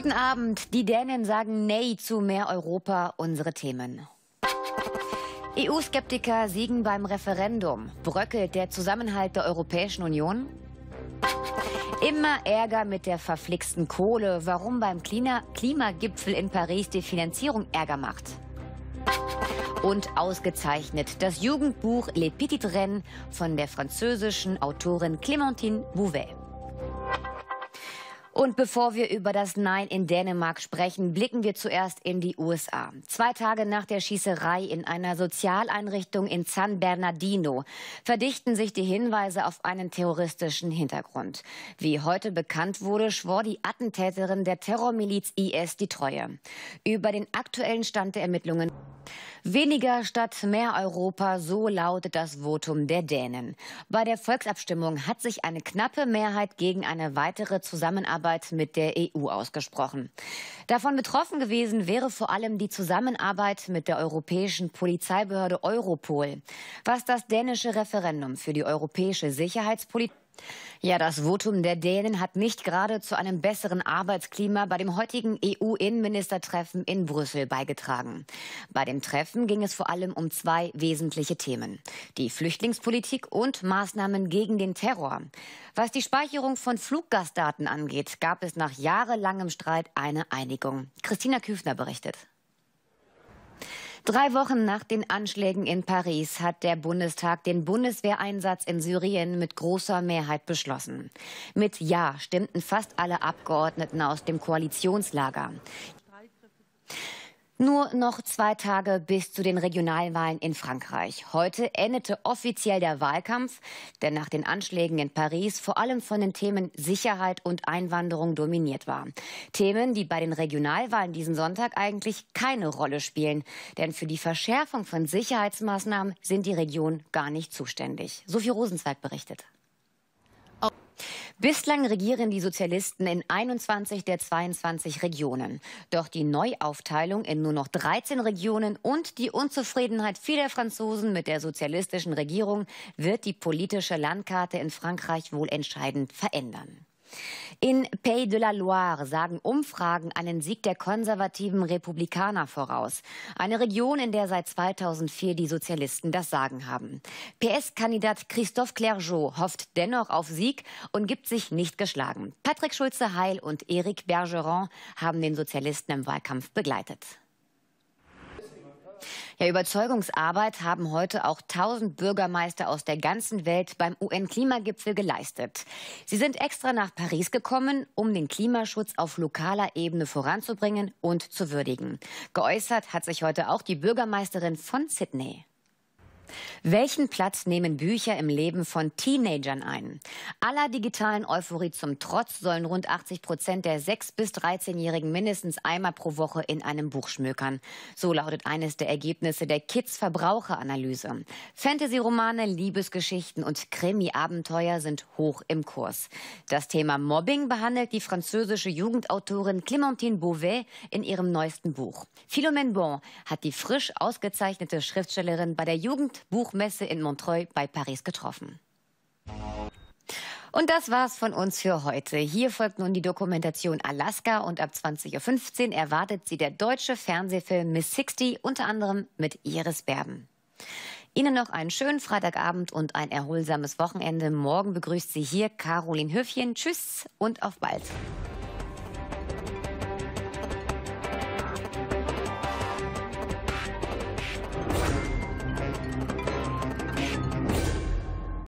Guten Abend. Die Dänen sagen Nein zu mehr Europa. Unsere Themen. EU-Skeptiker siegen beim Referendum. Bröckelt der Zusammenhalt der Europäischen Union? Immer Ärger mit der verflixten Kohle. Warum beim Klima Klimagipfel in Paris die Finanzierung Ärger macht? Und ausgezeichnet das Jugendbuch Les Petites Rennes von der französischen Autorin Clémentine Bouvet. Und bevor wir über das Nein in Dänemark sprechen, blicken wir zuerst in die USA. Zwei Tage nach der Schießerei in einer Sozialeinrichtung in San Bernardino verdichten sich die Hinweise auf einen terroristischen Hintergrund. Wie heute bekannt wurde, schwor die Attentäterin der Terrormiliz IS die Treue. Über den aktuellen Stand der Ermittlungen. Weniger statt mehr Europa, so lautet das Votum der Dänen. Bei der Volksabstimmung hat sich eine knappe Mehrheit gegen eine weitere Zusammenarbeit Zusammenarbeit mit der EU ausgesprochen. Davon betroffen gewesen wäre vor allem die Zusammenarbeit mit der europäischen Polizeibehörde Europol. Was das dänische Referendum für die europäische Sicherheitspolitik ja, das Votum der Dänen hat nicht gerade zu einem besseren Arbeitsklima bei dem heutigen EU-Innenministertreffen in Brüssel beigetragen. Bei dem Treffen ging es vor allem um zwei wesentliche Themen. Die Flüchtlingspolitik und Maßnahmen gegen den Terror. Was die Speicherung von Fluggastdaten angeht, gab es nach jahrelangem Streit eine Einigung. Christina Küfner berichtet. Drei Wochen nach den Anschlägen in Paris hat der Bundestag den Bundeswehreinsatz in Syrien mit großer Mehrheit beschlossen. Mit Ja stimmten fast alle Abgeordneten aus dem Koalitionslager. Nur noch zwei Tage bis zu den Regionalwahlen in Frankreich. Heute endete offiziell der Wahlkampf, der nach den Anschlägen in Paris vor allem von den Themen Sicherheit und Einwanderung dominiert war. Themen, die bei den Regionalwahlen diesen Sonntag eigentlich keine Rolle spielen. Denn für die Verschärfung von Sicherheitsmaßnahmen sind die Regionen gar nicht zuständig. Sophie Rosenzweig berichtet. Bislang regieren die Sozialisten in 21 der 22 Regionen. Doch die Neuaufteilung in nur noch 13 Regionen und die Unzufriedenheit vieler Franzosen mit der sozialistischen Regierung wird die politische Landkarte in Frankreich wohl entscheidend verändern. In Pays de la Loire sagen Umfragen einen Sieg der konservativen Republikaner voraus. Eine Region, in der seit 2004 die Sozialisten das Sagen haben. PS-Kandidat Christophe Clergeot hofft dennoch auf Sieg und gibt sich nicht geschlagen. Patrick Schulze-Heil und Eric Bergeron haben den Sozialisten im Wahlkampf begleitet. Ja, Überzeugungsarbeit haben heute auch tausend Bürgermeister aus der ganzen Welt beim UN-Klimagipfel geleistet. Sie sind extra nach Paris gekommen, um den Klimaschutz auf lokaler Ebene voranzubringen und zu würdigen. Geäußert hat sich heute auch die Bürgermeisterin von Sydney. Welchen Platz nehmen Bücher im Leben von Teenagern ein? Aller digitalen Euphorie zum Trotz sollen rund 80 Prozent der 6- bis 13-Jährigen mindestens einmal pro Woche in einem Buch schmökern. So lautet eines der Ergebnisse der Kids-Verbraucheranalyse. Fantasy-Romane, Liebesgeschichten und Krimi-Abenteuer sind hoch im Kurs. Das Thema Mobbing behandelt die französische Jugendautorin Clémentine Beauvais in ihrem neuesten Buch. Philomène Bon hat die frisch ausgezeichnete Schriftstellerin bei der Jugend Buchmesse in Montreuil bei Paris getroffen. Und das war's von uns für heute. Hier folgt nun die Dokumentation Alaska und ab 20.15 Uhr erwartet sie der deutsche Fernsehfilm Miss 60 unter anderem mit Iris Berben. Ihnen noch einen schönen Freitagabend und ein erholsames Wochenende. Morgen begrüßt Sie hier Caroline Höfchen. Tschüss und auf bald.